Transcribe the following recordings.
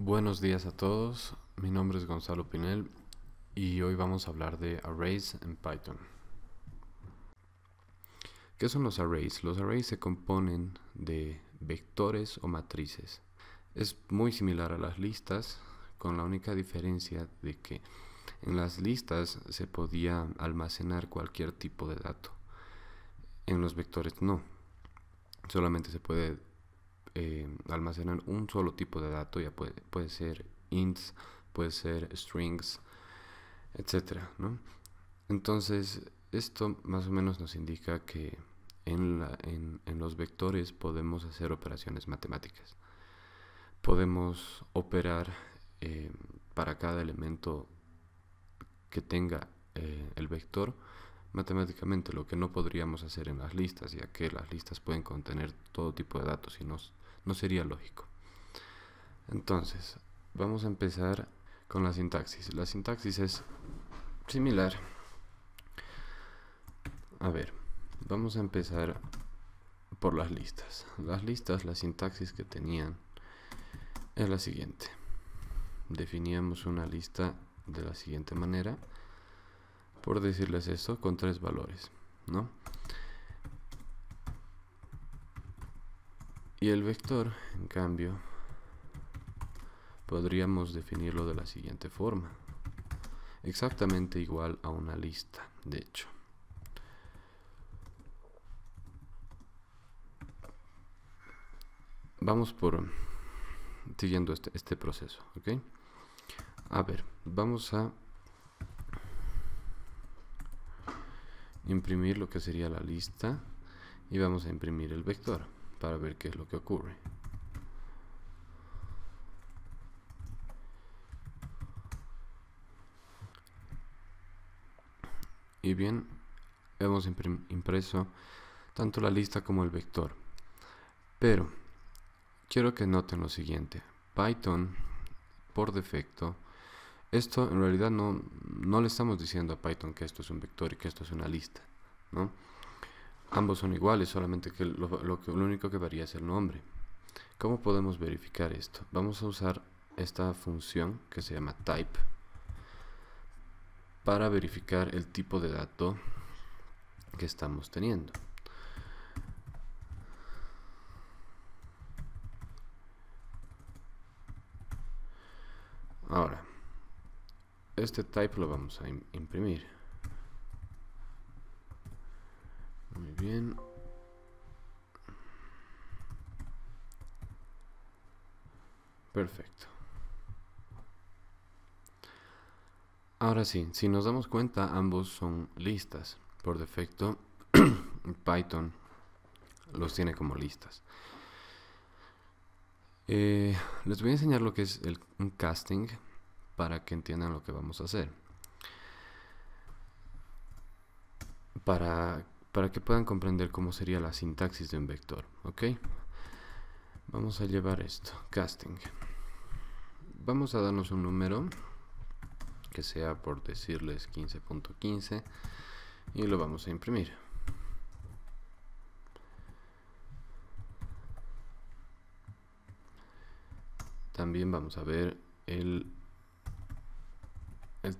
Buenos días a todos, mi nombre es Gonzalo Pinel y hoy vamos a hablar de arrays en Python. ¿Qué son los arrays? Los arrays se componen de vectores o matrices. Es muy similar a las listas, con la única diferencia de que en las listas se podía almacenar cualquier tipo de dato. En los vectores no. Solamente se puede eh, almacenan un solo tipo de dato, ya puede, puede ser ints, puede ser strings, etc. Entonces, esto más o menos nos indica que en, los vectores podemos hacer operaciones matemáticas. Podemos operar eh, para cada elemento que tenga eh, el vector matemáticamente, lo que no podríamos hacer en las listas, ya que las listas pueden contener todo tipo de datos y no, no sería lógico. Entonces, vamos a empezar con la sintaxis. La sintaxis es similar. A ver, vamos a empezar por las listas. Las listas, la sintaxis que tenían es la siguiente. Definíamos una lista de la siguiente manera, por decirles esto, con tres valores, ¿no? Y el vector, en cambio, podríamos definirlo de la siguiente forma. Exactamente igual a una lista, de hecho. Vamos por siguiendo este, este proceso, ¿ok? A ver, vamos a imprimir lo que sería la lista y vamos a imprimir el vector para ver qué es lo que ocurre. Y bien, hemos impreso tanto la lista como el vector. Pero quiero que noten lo siguiente. Python, por defecto, esto en realidad no, no le estamos diciendo a Python que esto es un vector y que esto es una lista. ¿no? Ambos son iguales, solamente que lo, único que varía es el nombre. ¿Cómo podemos verificar esto? Vamos a usar esta función que se llama type para verificar el tipo de dato que estamos teniendo. Ahora, este type lo vamos a imprimir. bien. Perfecto. Ahora sí, si nos damos cuenta, ambos son listas. Por defecto, Python los tiene como listas. Eh, les voy a enseñar lo que es el, casting para que entiendan lo que vamos a hacer. Para para que puedan comprender cómo sería la sintaxis de un vector, ¿ok? Vamos a llevar esto, casting. Vamos a darnos un número, que sea por decirles 15.15, y lo vamos a imprimir. También vamos a ver el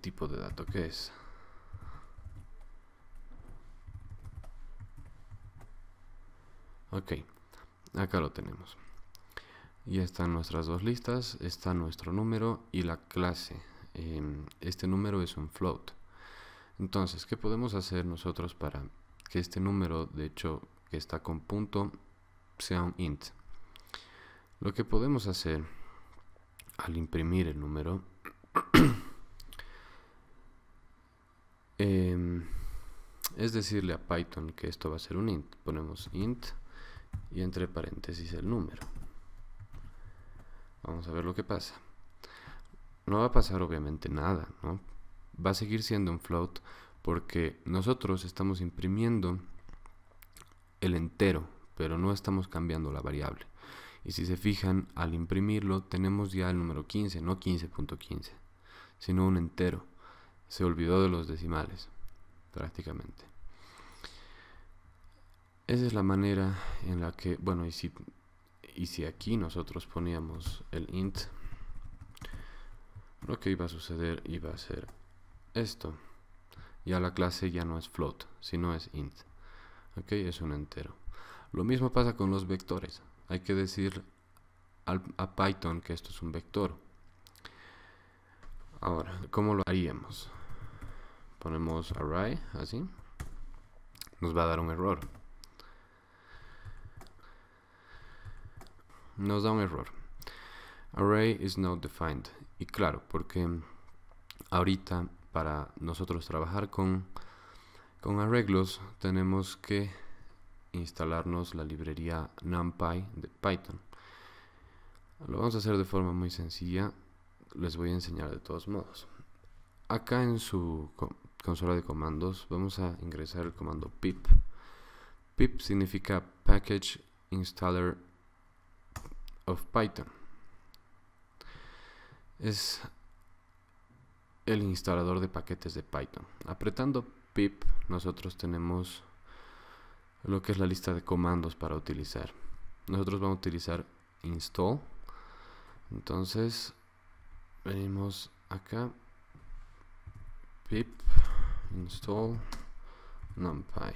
tipo de dato que es. Ok, acá lo tenemos. Ya están nuestras dos listas, está nuestro número y la clase. Em, este número es un float. Entonces, ¿qué podemos hacer nosotros para que este número, de hecho, que está con punto, sea un int? Lo que podemos hacer al imprimir el número em, es decirle a Python que esto va a ser un int. Ponemos int y entre paréntesis el número. Vamos a ver lo que pasa. No va a pasar obviamente nada, ¿no? Va a seguir siendo un float porque nosotros estamos imprimiendo el entero, pero no estamos cambiando la variable. Y si se fijan, al imprimirlo tenemos ya el número 15, no 15.15, sino un entero. Se olvidó de los decimales, prácticamente. Esa es la manera en la que, bueno, y si, y si aquí nosotros poníamos el int, lo que iba a suceder iba a ser esto. Ya la clase ya no es float, sino es int. Ok, es un entero. Lo mismo pasa con los vectores. Hay que decir a Python que esto es un vector. Ahora, ¿cómo lo haríamos? Ponemos array, así. Nos va a dar un error. nos da un error. Array is not defined. Y claro, porque ahorita para nosotros trabajar con, con arreglos tenemos que instalarnos la librería NumPy de Python. Lo vamos a hacer de forma muy sencilla. Les voy a enseñar de todos modos. Acá en su consola de comandos vamos a ingresar el comando pip. Pip significa Package Installer Python. Es el instalador de paquetes de Python. Apretando pip nosotros tenemos lo que es la lista de comandos para utilizar. Nosotros vamos a utilizar install. Entonces venimos acá pip install numpy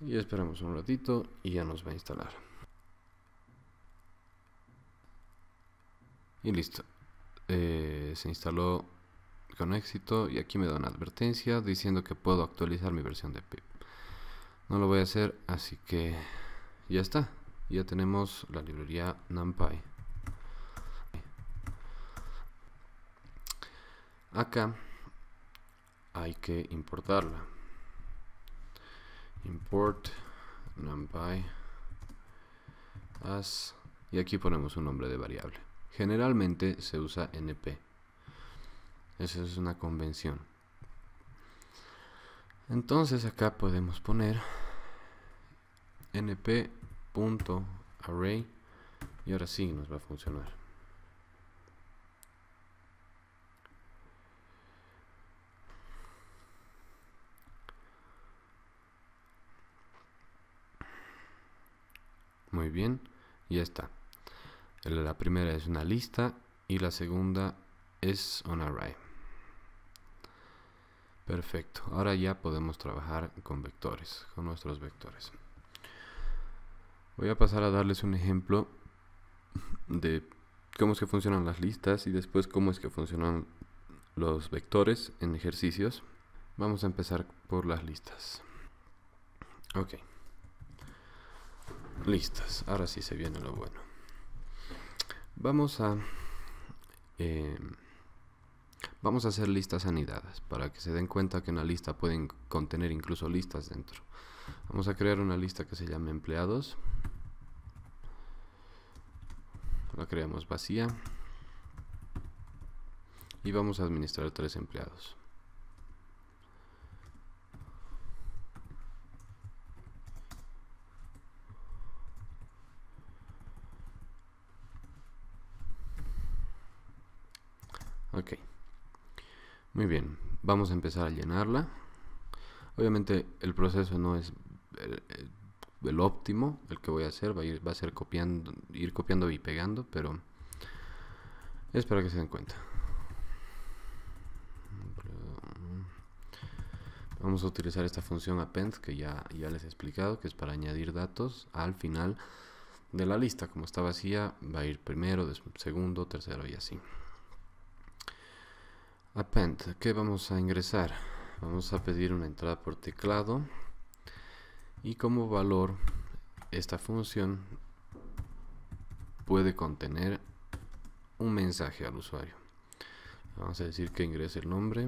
y esperamos un ratito y ya nos va a instalar. Y listo. Eh, se instaló con éxito y aquí me da una advertencia diciendo que puedo actualizar mi versión de pip. No lo voy a hacer, así que ya está. Ya tenemos la librería NumPy. Acá hay que importarla import numpy as y aquí ponemos un nombre de variable generalmente se usa np esa es una convención entonces acá podemos poner np.array y ahora sí nos va a funcionar Muy bien, ya está. La primera es una lista y la segunda es un array. Perfecto, ahora ya podemos trabajar con vectores, con nuestros vectores. Voy a pasar a darles un ejemplo de cómo es que funcionan las listas y después cómo es que funcionan los vectores en ejercicios. Vamos a empezar por las listas. Ok. Listas, ahora sí se viene lo bueno. Vamos a... Eh, vamos a hacer listas anidadas para que se den cuenta que una lista pueden contener incluso listas dentro. Vamos a crear una lista que se llame empleados. La creamos vacía. Y vamos a administrar tres empleados. Ok. Muy bien. Vamos a empezar a llenarla. Obviamente el proceso no es eh, eh, el, óptimo, el que voy a hacer. Va a, ir, va a ser copiando, ir copiando y pegando, pero es para que se den cuenta. Vamos a utilizar esta función append que ya, ya les he explicado, que es para añadir datos al final de la lista. Como está vacía, va a ir primero, segundo, tercero y así append ¿qué vamos a ingresar? Vamos a pedir una entrada por teclado y como valor esta función puede contener un mensaje al usuario. Vamos a decir que ingrese el nombre.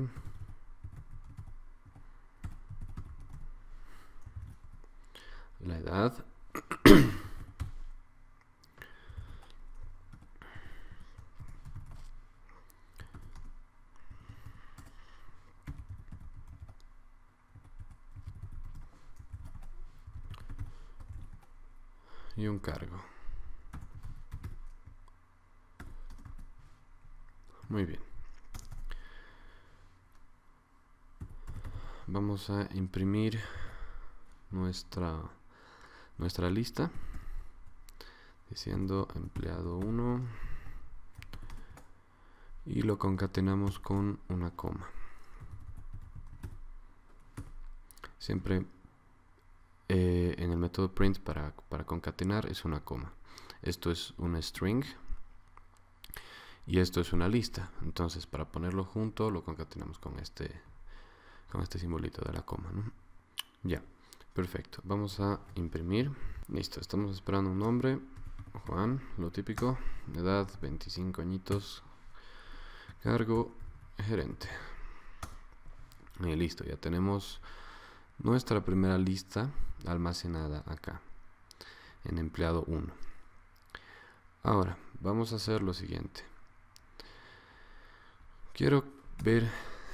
La edad y un cargo. Muy bien. Vamos a imprimir nuestra, nuestra lista diciendo empleado 1 y lo concatenamos con una coma. Siempre eh, en el método print para, concatenar es una coma. Esto es un string y esto es una lista. Entonces, para ponerlo junto, lo concatenamos con este, con este simbolito de la coma. Ya, perfecto. Vamos a imprimir. Listo, estamos esperando un nombre. Juan, lo típico. Edad, 25 añitos. Cargo, gerente. Y eh, listo, ya tenemos nuestra primera lista almacenada acá en empleado 1 ahora vamos a hacer lo siguiente quiero ver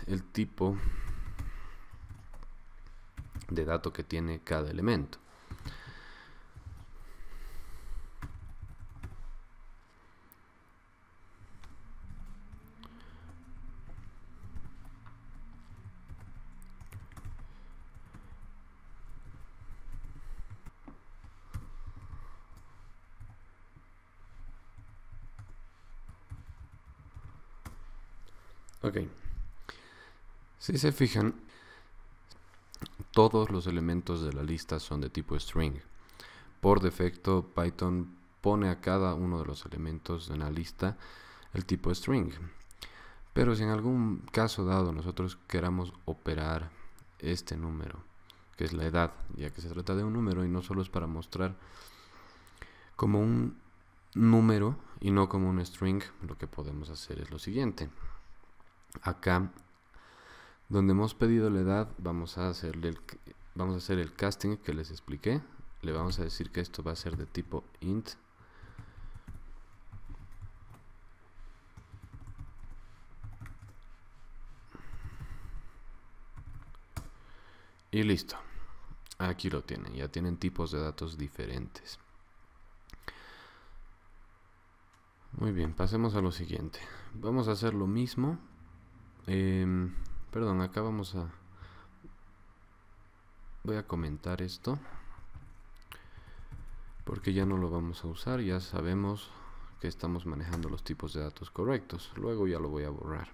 el tipo de dato que tiene cada elemento Si se fijan, todos los elementos de la lista son de tipo string. Por defecto, Python pone a cada uno de los elementos de la lista el tipo string. Pero si en algún caso dado nosotros queramos operar este número, que es la edad, ya que se trata de un número y no solo es para mostrar como un número y no como un string, lo que podemos hacer es lo siguiente. Acá donde hemos pedido la edad, vamos a, hacerle el, vamos a hacer el casting que les expliqué. Le vamos a decir que esto va a ser de tipo int. Y listo. Aquí lo tienen. Ya tienen tipos de datos diferentes. Muy bien, pasemos a lo siguiente. Vamos a hacer lo mismo. Eh, Perdón, acá vamos a... Voy a comentar esto. Porque ya no lo vamos a usar, ya sabemos que estamos manejando los tipos de datos correctos. Luego ya lo voy a borrar.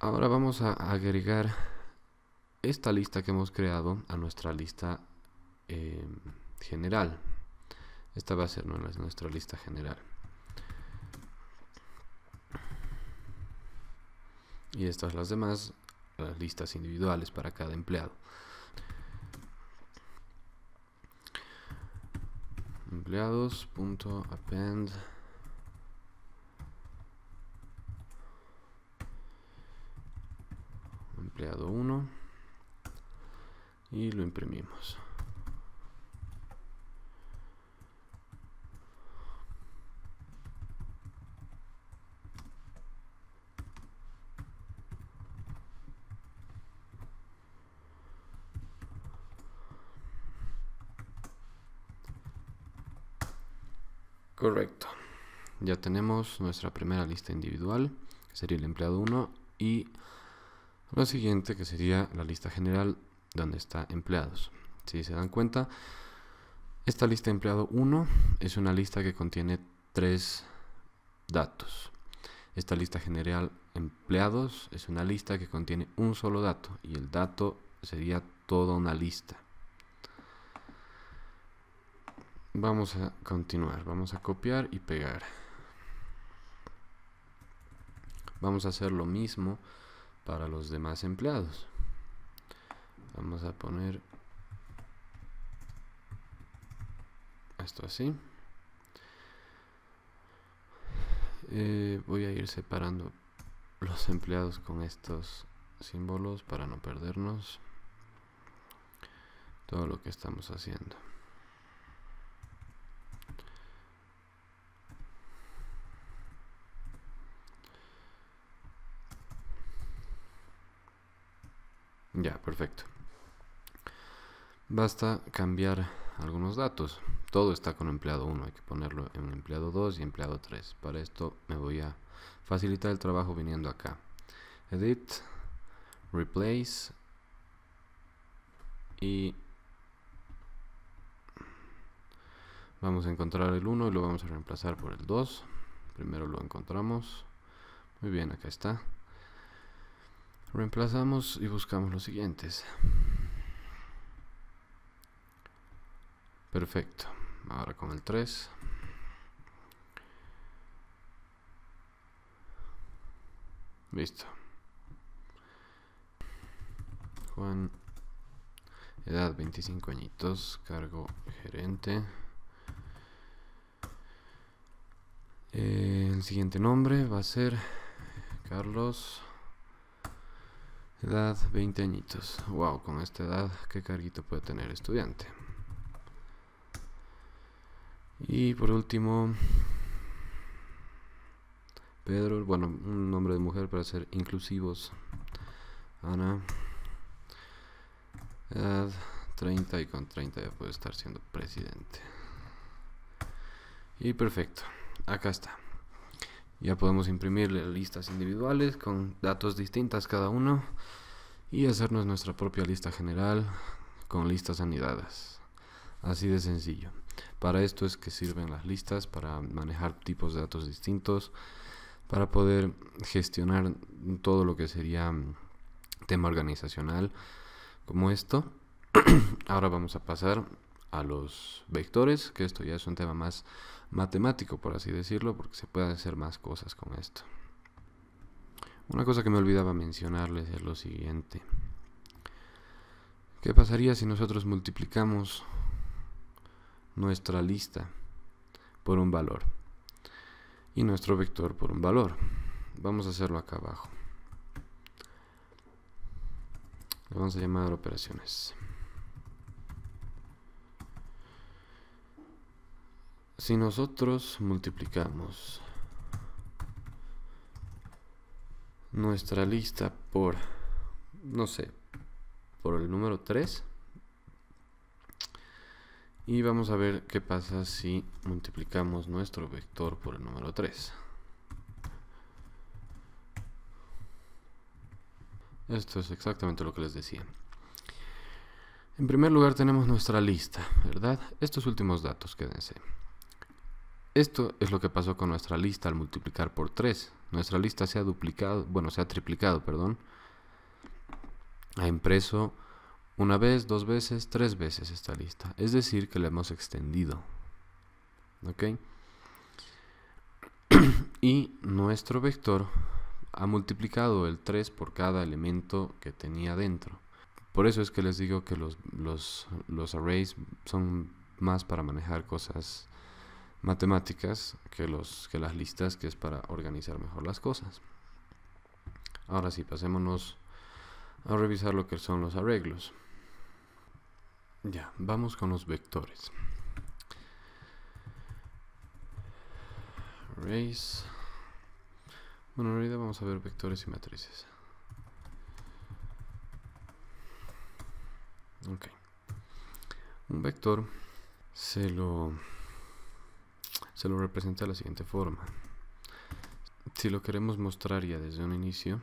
Ahora vamos a agregar esta lista que hemos creado a nuestra lista eh, general. Esta va a ser nuestra lista general. y estas las demás, las listas individuales para cada empleado. Empleados.append empleado 1 y lo imprimimos. tenemos nuestra primera lista individual, que sería el empleado 1, y la siguiente, que sería la lista general, donde está empleados. Si se dan cuenta, esta lista empleado 1 es una lista que contiene tres datos. Esta lista general empleados es una lista que contiene un solo dato y el dato sería toda una lista. Vamos a continuar, vamos a copiar y pegar. Vamos a hacer lo mismo para los demás empleados. Vamos a poner esto así. Eh, voy a ir separando los empleados con estos símbolos para no perdernos todo lo que estamos haciendo. Ya, perfecto. Basta cambiar algunos datos. Todo está con empleado 1, hay que ponerlo en empleado 2 y empleado 3. Para esto me voy a facilitar el trabajo viniendo acá. Edit, Replace y vamos a encontrar el 1 y lo vamos a reemplazar por el 2. Primero lo encontramos. Muy bien, acá está. Reemplazamos y buscamos los siguientes. Perfecto. Ahora con el 3. Listo. Juan, edad 25 añitos, cargo gerente. Eh, el siguiente nombre va a ser Carlos. Edad 20 añitos. Wow, con esta edad, ¿qué carguito puede tener estudiante? Y por último, Pedro, bueno, un nombre de mujer para ser inclusivos. Ana, edad 30 y con 30 ya puede estar siendo presidente. Y perfecto, acá está. Ya podemos imprimir listas individuales con datos distintas cada uno y hacernos nuestra propia lista general con listas anidadas. Así de sencillo. Para esto es que sirven las listas, para manejar tipos de datos distintos, para poder gestionar todo lo que sería mm, tema organizacional como esto. Ahora vamos a pasar a los vectores, que esto ya es un tema más matemático, por así decirlo, porque se pueden hacer más cosas con esto. Una cosa que me olvidaba mencionarles es lo siguiente. ¿Qué pasaría si nosotros multiplicamos nuestra lista por un valor y nuestro vector por un valor? Vamos a hacerlo acá abajo. Le vamos a llamar operaciones. Si nosotros multiplicamos nuestra lista por, no sé, por el número 3, y vamos a ver qué pasa si multiplicamos nuestro vector por el número 3. Esto es exactamente lo que les decía. En primer lugar tenemos nuestra lista, ¿verdad? Estos últimos datos, quédense. Esto es lo que pasó con nuestra lista al multiplicar por 3. Nuestra lista se ha duplicado, bueno, se ha triplicado, perdón. Ha impreso una vez, dos veces, tres veces esta lista. Es decir, que la hemos extendido. ¿Ok? y nuestro vector ha multiplicado el 3 por cada elemento que tenía dentro. Por eso es que les digo que los, los arrays son más para manejar cosas matemáticas que, los, que las listas, que es para organizar mejor las cosas. Ahora sí, pasémonos a revisar lo que son los arreglos. Ya, vamos con los vectores. Arrays. Bueno, en realidad vamos a ver vectores y matrices. Ok. Un vector se lo se lo representa de la siguiente forma. Si lo queremos mostrar ya desde un inicio,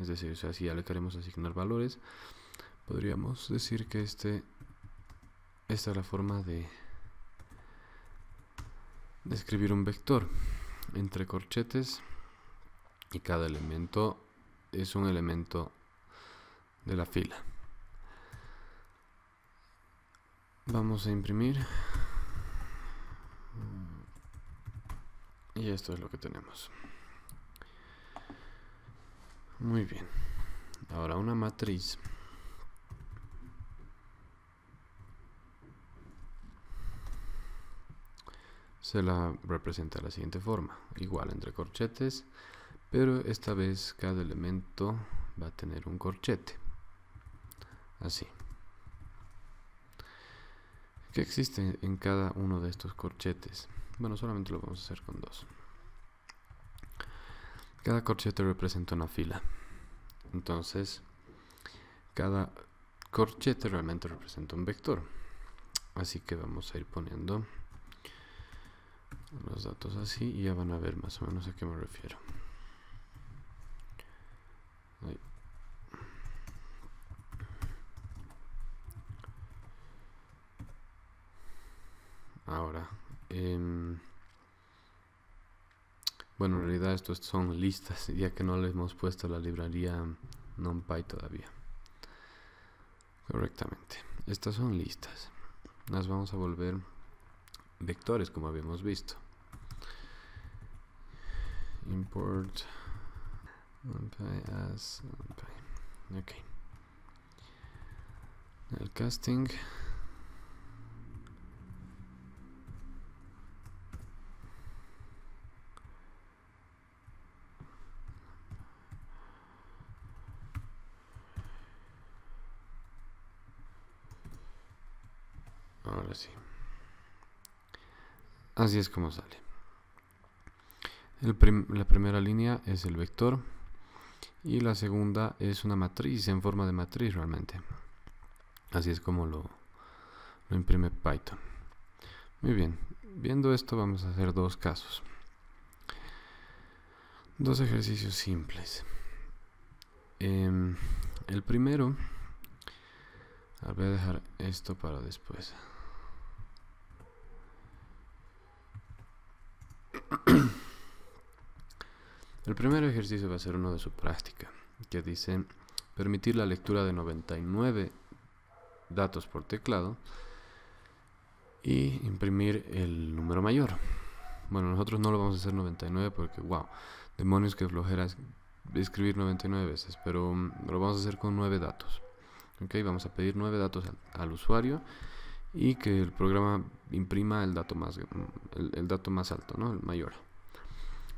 es decir, si ya le queremos asignar valores, podríamos decir que este, esta es la forma de describir un vector entre corchetes y cada elemento es un elemento de la fila. Vamos a imprimir Y esto es lo que tenemos. Muy bien. Ahora una matriz. Se la representa de la siguiente forma. Igual entre corchetes, pero esta vez cada elemento va a tener un corchete. Así. ¿Qué existe en cada uno de estos corchetes? Bueno, solamente lo vamos a hacer con dos. Cada corchete representa una fila. Entonces, cada corchete realmente representa un vector. Así que vamos a ir poniendo los datos así y ya van a ver más o menos a qué me refiero. Ahora, Em, bueno, en realidad estos son listas, ya que no le hemos puesto la librería NumPy todavía. Correctamente. Estas son listas. Las vamos a volver vectores, como habíamos visto. Import NumPy as NumPy. Ok. El casting Ahora sí. Así es como sale. la primera línea es el vector y la segunda es una matriz en forma de matriz realmente. Así es como lo, imprime Python. Muy bien, viendo esto vamos a hacer dos casos. Dos ejercicios simples. Em, el primero, voy a dejar esto para después. El primer ejercicio va a ser uno de su práctica, que dice permitir la lectura de 99 datos por teclado y imprimir el número mayor. Bueno, nosotros no lo vamos a hacer 99 porque, wow, demonios que flojera escribir 99 veces, pero mm, lo vamos a hacer con 9 datos. Ok, vamos a pedir 9 datos al, al usuario y que el programa imprima el dato más, mm, el, dato más alto, ¿no? el mayor.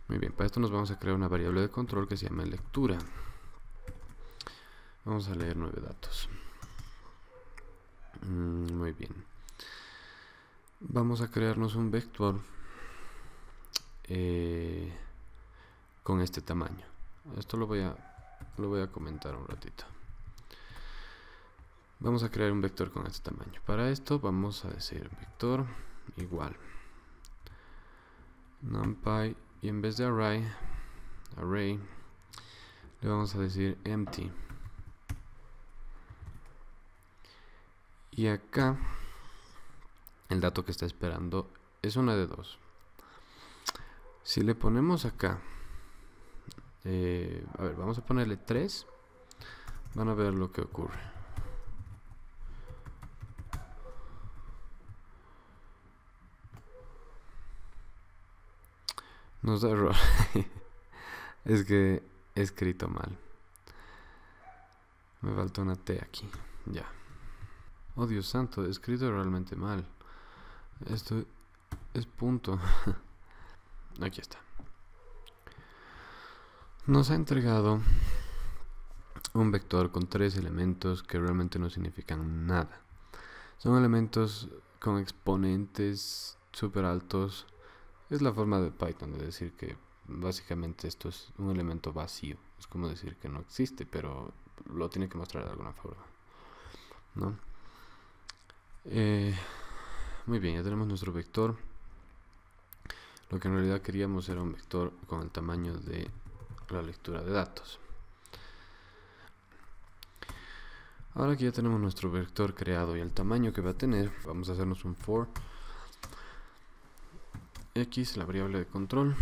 Muy bien, para esto nos vamos a crear una variable de control que se llama lectura. Vamos a leer nueve datos. Mm, muy bien. Vamos a crearnos un vector eh, con este tamaño. Esto lo voy a, lo voy a comentar un ratito. Vamos a crear un vector con este tamaño. Para esto vamos a decir vector igual numpy y en vez de array, array le vamos a decir empty. Y acá el dato que está esperando es una de dos. Si le ponemos acá, eh, a ver, vamos a ponerle 3, van a ver lo que ocurre. No da error. es que he escrito mal. Me falta una T aquí. Ya. Oh Dios santo, he escrito realmente mal. Esto es punto. aquí está. Nos ha entregado un vector con tres elementos que realmente no significan nada. Son elementos con exponentes súper altos es la forma de Python de decir que básicamente esto es un elemento vacío. Es como decir que no existe, pero lo tiene que mostrar de alguna forma. ¿No? Eh, muy bien, ya tenemos nuestro vector. Lo que en realidad queríamos era un vector con el tamaño de la lectura de datos. Ahora que ya tenemos nuestro vector creado y el tamaño que va a tener, vamos a hacernos un for x, la variable de control,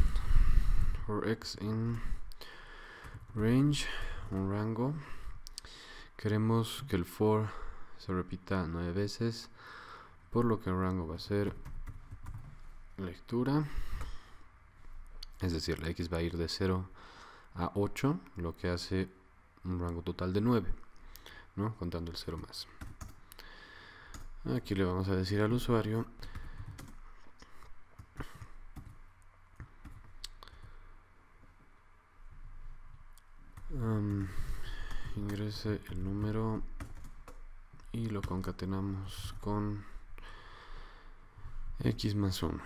for x in range, un rango. Queremos que el for se repita nueve veces, por lo que el rango va a ser lectura, es decir, la x va a ir de 0 a 8, lo que hace un rango total de 9, ¿no? contando el 0 más. Aquí le vamos a decir al usuario el número y lo concatenamos con x más 1.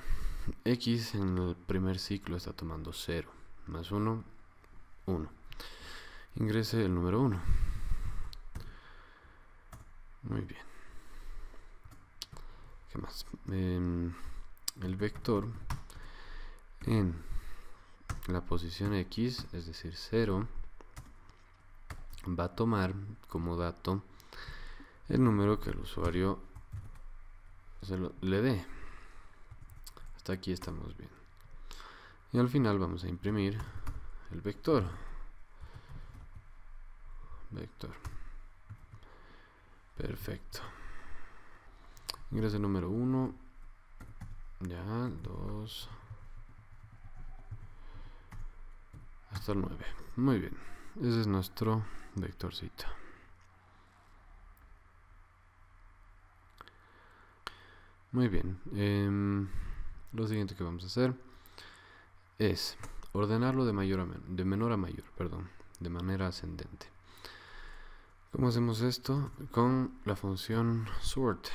x en el primer ciclo está tomando 0, más 1, 1. Ingrese el número 1. Muy bien. ¿Qué más? Em, el vector en la posición x, es decir, 0, va a tomar como dato el número que el usuario le dé. Hasta aquí estamos bien. Y al final vamos a imprimir el vector. Vector. Perfecto. Ingresa el número 1. Ya, 2. Hasta el 9. Muy bien ese es nuestro vectorcito. Muy bien, em, lo siguiente que vamos a hacer es ordenarlo de, mayor a de menor a mayor, perdón, de manera ascendente. ¿Cómo hacemos esto? Con la función sort,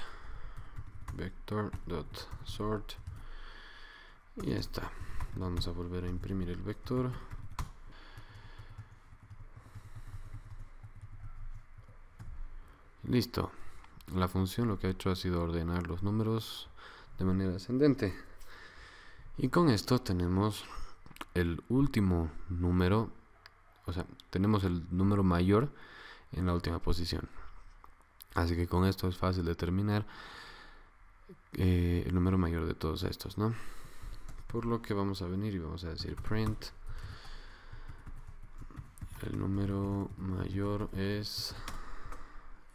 vector.sort, y ya está. Vamos a volver a imprimir el vector Listo. La función lo que ha hecho ha sido ordenar los números de manera ascendente. Y con esto tenemos el último número, o sea, tenemos el número mayor en la última posición. Así que con esto es fácil determinar eh, el número mayor de todos estos, ¿no? Por lo que vamos a venir y vamos a decir print. El número mayor es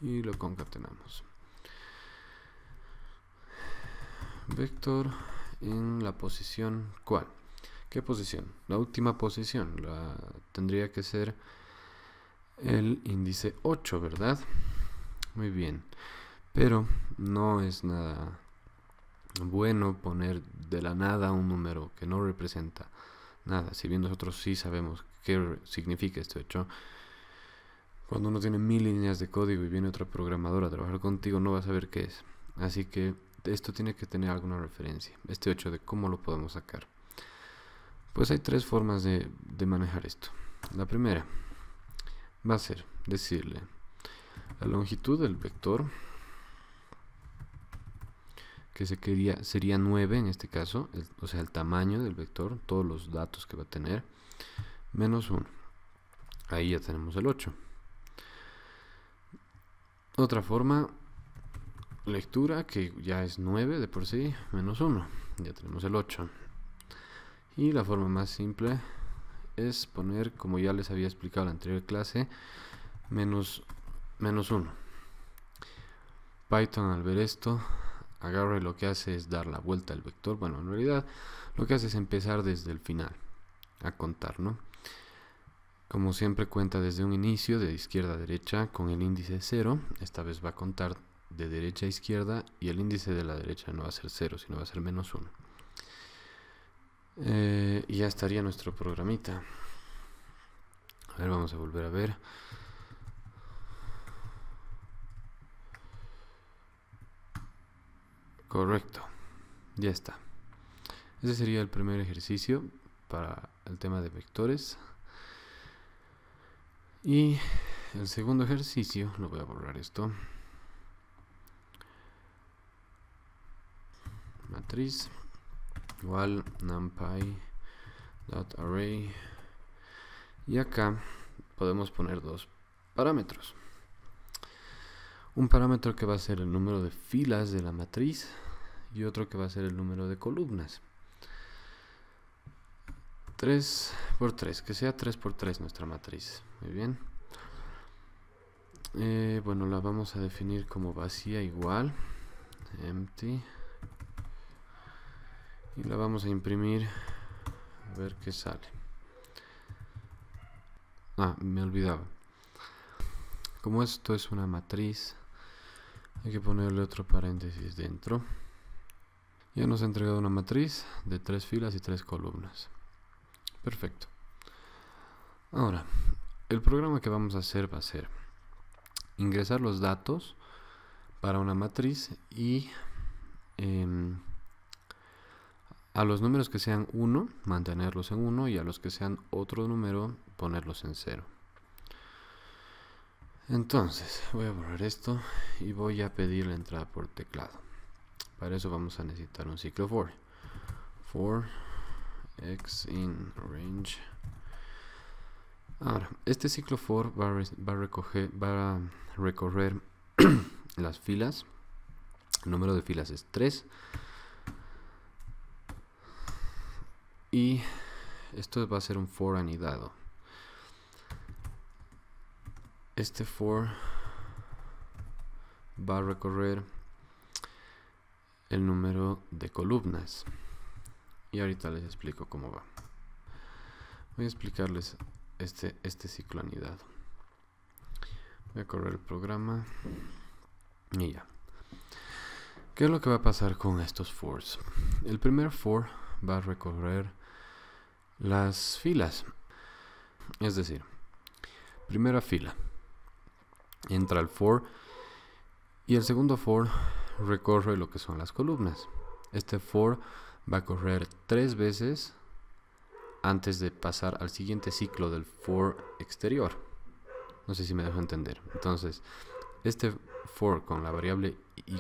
y lo concatenamos. Vector en la posición ¿cuál? ¿Qué posición? La última posición. La, tendría que ser el índice 8, ¿verdad? Muy bien. Pero no es nada bueno poner de la nada un número que no representa nada. Si bien nosotros sí sabemos qué significa este 8, cuando uno tiene mil líneas de código y viene otra programadora a trabajar contigo, no va a saber qué es. Así que esto tiene que tener alguna referencia. Este 8 de cómo lo podemos sacar. Pues hay tres formas de, manejar esto. La primera va a ser decirle la longitud del vector que se quería, sería 9 en este caso, o sea el tamaño del vector, todos los datos que va a tener, menos 1. Ahí ya tenemos el 8. Otra forma, lectura, que ya es 9 de por sí, menos 1. Ya tenemos el 8. Y la forma más simple es poner, como ya les había explicado en la anterior clase, menos, 1. Python al ver esto, agarra y lo que hace es dar la vuelta al vector. Bueno, en realidad lo que hace es empezar desde el final a contar, ¿no? Como siempre cuenta desde un inicio de izquierda a derecha con el índice 0, esta vez va a contar de derecha a izquierda y el índice de la derecha no va a ser 0, sino va a ser menos 1. Eh, y ya estaría nuestro programita. A ver, vamos a volver a ver. Correcto, ya está. Ese sería el primer ejercicio para el tema de vectores. Y el segundo ejercicio, lo voy a borrar esto. Matriz igual numpy.array. Y acá podemos poner dos parámetros. Un parámetro que va a ser el número de filas de la matriz y otro que va a ser el número de columnas. 3 por 3, que sea 3 por 3 nuestra matriz. Muy bien. Eh, bueno, la vamos a definir como vacía igual. Empty. Y la vamos a imprimir a ver qué sale. Ah, me olvidaba. Como esto es una matriz, hay que ponerle otro paréntesis dentro. Ya nos ha entregado una matriz de tres filas y tres columnas. Perfecto. Ahora, el programa que vamos a hacer va a ser ingresar los datos para una matriz y em, a los números que sean 1, mantenerlos en 1 y a los que sean otro número, ponerlos en 0. Entonces, voy a borrar esto y voy a pedir la entrada por teclado. Para eso vamos a necesitar un ciclo for. For x in range. Ahora, este ciclo for va a, recoger, va a recorrer las filas. El número de filas es 3. Y esto va a ser un for anidado. Este for va a recorrer el número de columnas y ahorita les explico cómo va. Voy a explicarles este, este ciclo anidado. Voy a correr el programa y ya. ¿Qué es lo que va a pasar con estos fors? El primer for va a recorrer las filas. Es decir, primera fila. Entra el for y el segundo for recorre lo que son las columnas. Este for va a correr tres veces antes de pasar al siguiente ciclo del for exterior. No sé si me dejo entender. Entonces, este for con la variable y,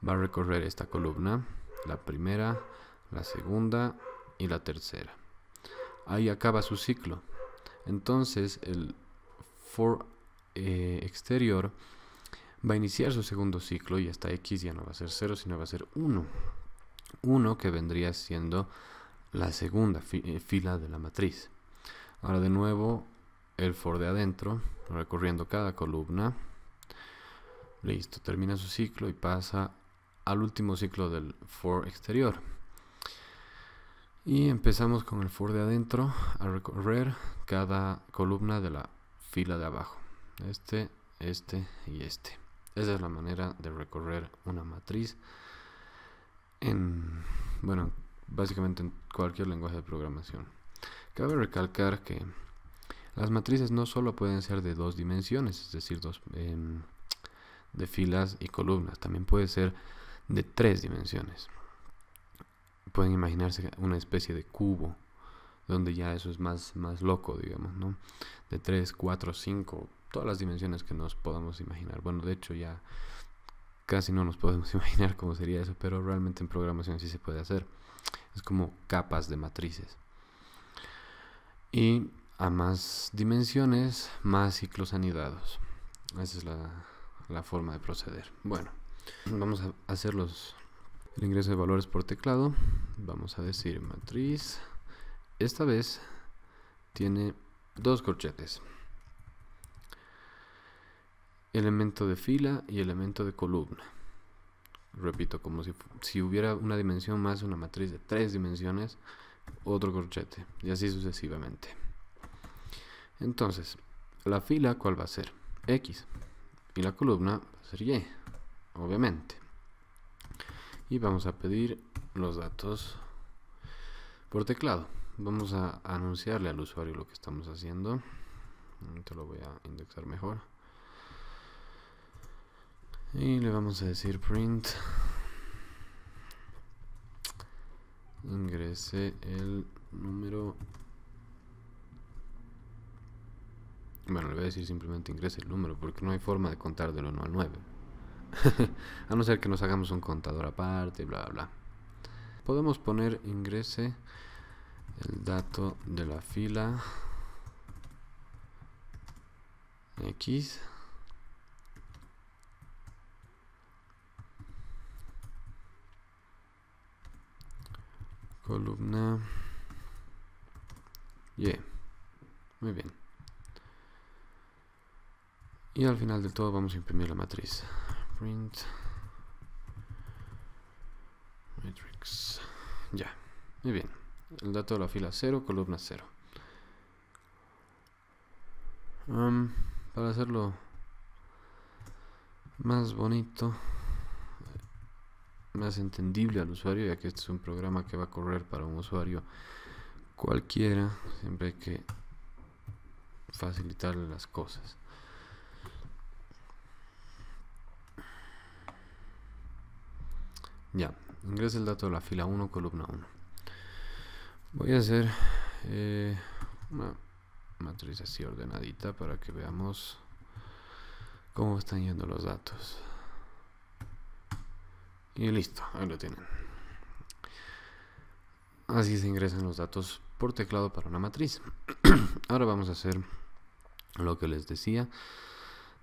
va a recorrer esta columna, la primera, la segunda y la tercera. Ahí acaba su ciclo. Entonces, el for eh, exterior va a iniciar su segundo ciclo y hasta x ya no va a ser 0, sino va a ser 1. Uno que vendría siendo la segunda eh, fila de la matriz. Ahora de nuevo el for de adentro, recorriendo cada columna. Listo, termina su ciclo y pasa al último ciclo del for exterior. Y empezamos con el for de adentro a recorrer cada columna de la fila de abajo. Este, este y este. Esa es la manera de recorrer una matriz en, bueno, básicamente en cualquier lenguaje de programación. Cabe recalcar que las matrices no solo pueden ser de dos dimensiones, es decir, dos, em, de filas y columnas, también puede ser de tres dimensiones. Pueden imaginarse una especie de cubo, donde ya eso es más, más loco, digamos, De tres, cuatro, cinco, todas las dimensiones que nos podamos imaginar. Bueno, de hecho ya casi no nos podemos imaginar cómo sería eso, pero realmente en programación sí se puede hacer. Es como capas de matrices. Y a más dimensiones, más ciclos anidados. Esa es la, forma de proceder. Bueno, vamos a hacer los, el ingreso de valores por teclado. Vamos a decir matriz. Esta vez tiene dos corchetes elemento de fila y elemento de columna. Repito, como si, hubiera una dimensión más una matriz de tres dimensiones, otro corchete, y así sucesivamente. Entonces, la fila, ¿cuál va a ser? X. Y la columna va a ser Y, obviamente. Y vamos a pedir los datos por teclado. Vamos a anunciarle al usuario lo que estamos haciendo. Te lo voy a indexar mejor. Y le vamos a decir print. Ingrese el número... Bueno, le voy a decir simplemente ingrese el número porque no hay forma de contar del 1 al 9. a no ser que nos hagamos un contador aparte, bla, bla. Podemos poner ingrese el dato de la fila X columna Y. Muy bien. Y al final de todo vamos a imprimir la matriz. Print matrix. Ya. Muy bien. El dato de la fila 0, columna 0. Um, para hacerlo más bonito más entendible al usuario, ya que este es un programa que va a correr para un usuario cualquiera, siempre hay que facilitarle las cosas. Ya, ingresa el dato de la fila 1, columna 1. Voy a hacer eh, una matriz así ordenadita para que veamos cómo están yendo los datos. Y listo, ahí lo tienen. Así se ingresan los datos por teclado para una matriz. Ahora vamos a hacer lo que les decía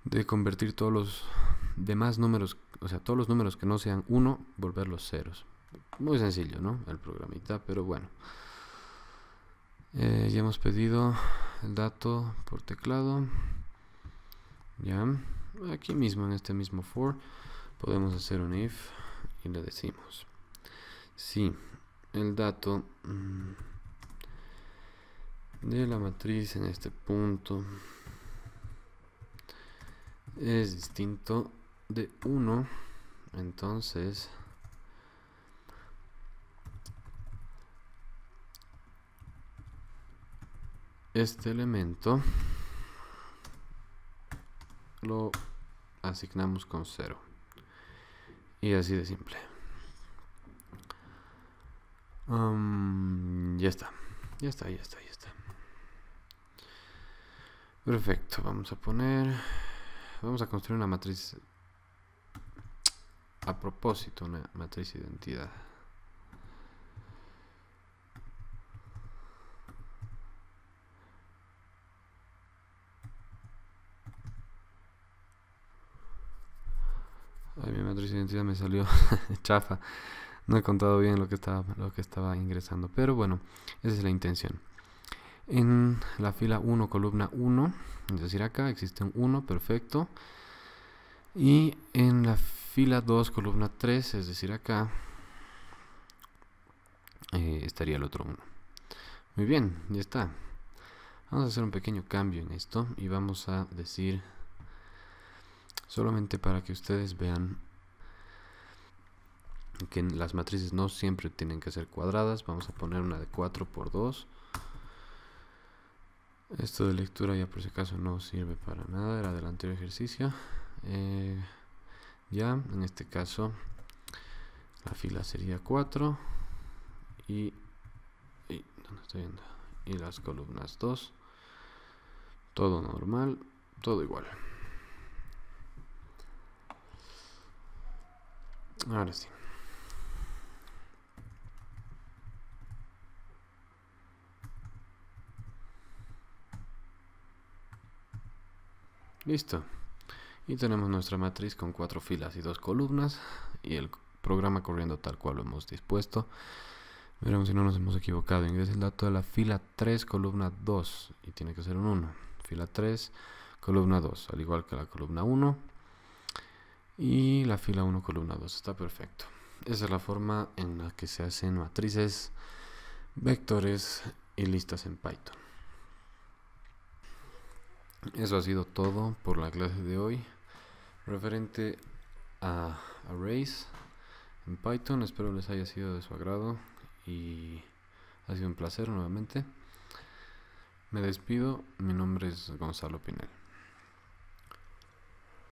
de convertir todos los demás números, o sea, todos los números que no sean 1, volverlos ceros. Muy sencillo, ¿no? El programita, pero bueno. Eh, ya hemos pedido el dato por teclado. Ya. Aquí mismo, en este mismo for, podemos hacer un if le decimos si el dato mm, de la matriz en este punto es distinto de 1 entonces este elemento lo asignamos con 0 y así de simple. ya está. Ya está, ya está, ya está. Perfecto, vamos a poner... Vamos a construir una matriz... A propósito, una matriz identidad. me salió chafa. No he contado bien lo que estaba, lo que estaba ingresando. Pero bueno, esa es la intención. En la fila 1, columna 1, es decir, acá existe un 1, perfecto. Y en la fila 2, columna 3, es decir, acá, eh, estaría el otro 1. Muy bien, ya está. Vamos a hacer un pequeño cambio en esto y vamos a decir, solamente para que ustedes vean que las matrices no siempre tienen que ser cuadradas. Vamos a poner una de 4 por 2. Esto de lectura ya por si acaso no sirve para nada, era del anterior ejercicio. Eh, ya, en este caso, la fila sería 4 y, y las columnas 2. Todo normal, todo igual. Ahora sí. Listo. Y tenemos nuestra matriz con cuatro filas y dos columnas y el programa corriendo tal cual lo hemos dispuesto. Veremos si no nos hemos equivocado. Ingresa el dato de la fila 3, columna 2 y tiene que ser un 1. Fila 3, columna 2, al igual que la columna 1 y la fila 1, columna 2. Está perfecto. Esa es la forma en la que se hacen matrices, vectores y listas en Python. Eso ha sido todo por la clase de hoy referente a arrays en Python. Espero les haya sido de su agrado y ha sido un placer nuevamente. Me despido, mi nombre es Gonzalo Pinel.